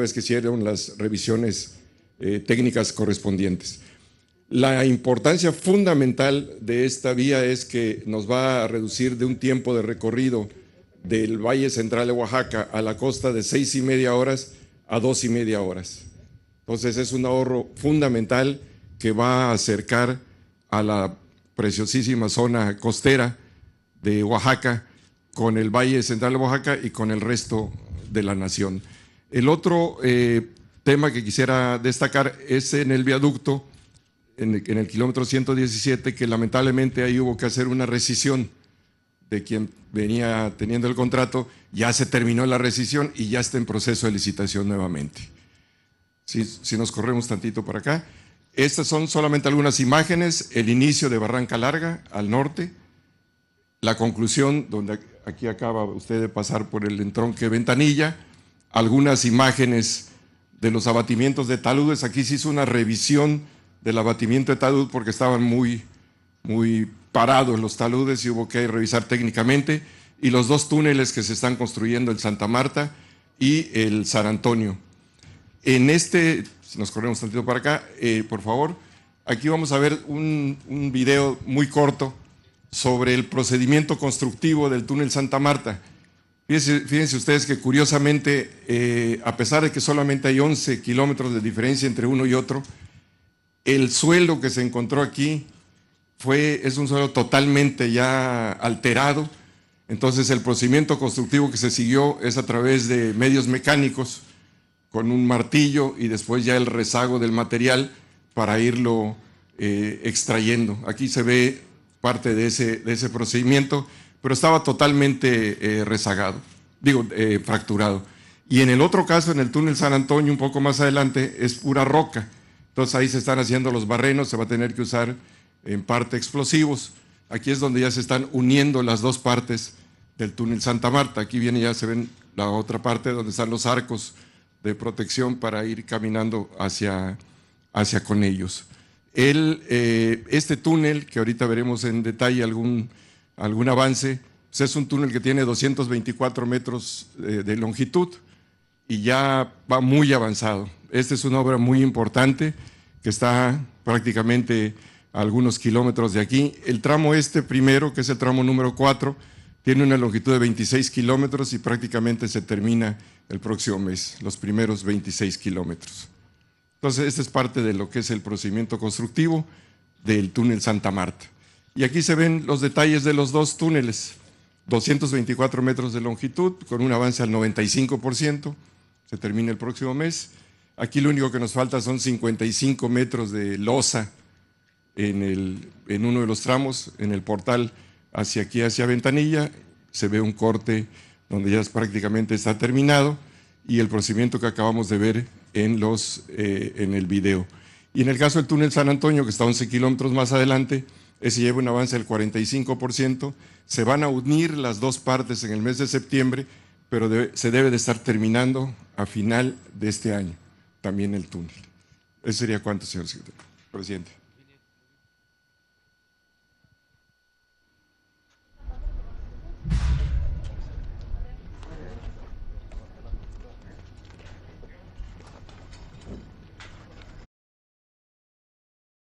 vez que hicieron las revisiones eh, técnicas correspondientes. La importancia fundamental de esta vía es que nos va a reducir de un tiempo de recorrido del Valle Central de Oaxaca a la costa de seis y media horas a dos y media horas. Entonces es un ahorro fundamental que va a acercar a la preciosísima zona costera de Oaxaca con el Valle Central de Oaxaca y con el resto de la nación. El otro eh, tema que quisiera destacar es en el viaducto, en el, kilómetro 117, que lamentablemente ahí hubo que hacer una rescisión de quien venía teniendo el contrato. Ya se terminó la rescisión y ya está en proceso de licitación nuevamente. Si, si nos corremos tantito para acá. Estas son solamente algunas imágenes, el inicio de Barranca Larga al norte, la conclusión, donde aquí acaba usted de pasar por el entronque Ventanilla, algunas imágenes de los abatimientos de taludes. Aquí se hizo una revisión del abatimiento de talud porque estaban muy, muy parados los taludes y hubo que revisar técnicamente. Y los dos túneles que se están construyendo, el Santa Marta y el San Antonio. En este, si nos corremos un tantito para acá, eh, por favor, aquí vamos a ver un, un video muy corto sobre el procedimiento constructivo del túnel Santa Marta. Fíjense, ustedes que curiosamente, eh, a pesar de que solamente hay 11 kilómetros de diferencia entre uno y otro, el suelo que se encontró aquí fue, es un suelo totalmente ya alterado. Entonces el procedimiento constructivo que se siguió es a través de medios mecánicos, con un martillo y después ya el rezago del material para irlo eh, extrayendo. Aquí se ve parte de ese, de ese procedimiento pero estaba totalmente eh, rezagado, digo, eh, fracturado. Y en el otro caso, en el túnel San Antonio, un poco más adelante, es pura roca. Entonces ahí se están haciendo los barrenos, se va a tener que usar en parte explosivos. Aquí es donde ya se están uniendo las dos partes del túnel Santa Marta. Aquí viene ya se ven la otra parte donde están los arcos de protección para ir caminando hacia, hacia con ellos. El, eh, este túnel, que ahorita veremos en detalle algún algún avance. Pues, es un túnel que tiene 224 metros eh, de longitud y ya va muy avanzado. Esta es una obra muy importante que está prácticamente a algunos kilómetros de aquí. El tramo este primero, que es el tramo número 4, tiene una longitud de 26 kilómetros y prácticamente se termina el próximo mes, los primeros 26 kilómetros. Entonces, esta es parte de lo que es el procedimiento constructivo del túnel Santa Marta. Y aquí se ven los detalles de los dos túneles, 224 metros de longitud, con un avance al 95%, se termina el próximo mes. Aquí lo único que nos falta son 55 metros de losa en, el, en uno de los tramos, en el portal hacia aquí, hacia Ventanilla. Se ve un corte donde ya es prácticamente está terminado y el procedimiento que acabamos de ver en, los, eh, en el video. Y en el caso del túnel San Antonio, que está 11 kilómetros más adelante, ese lleva un avance del 45%. Se van a unir las dos partes en el mes de septiembre, pero se debe de estar terminando a final de este año también el túnel. Eso sería cuánto, señor presidente.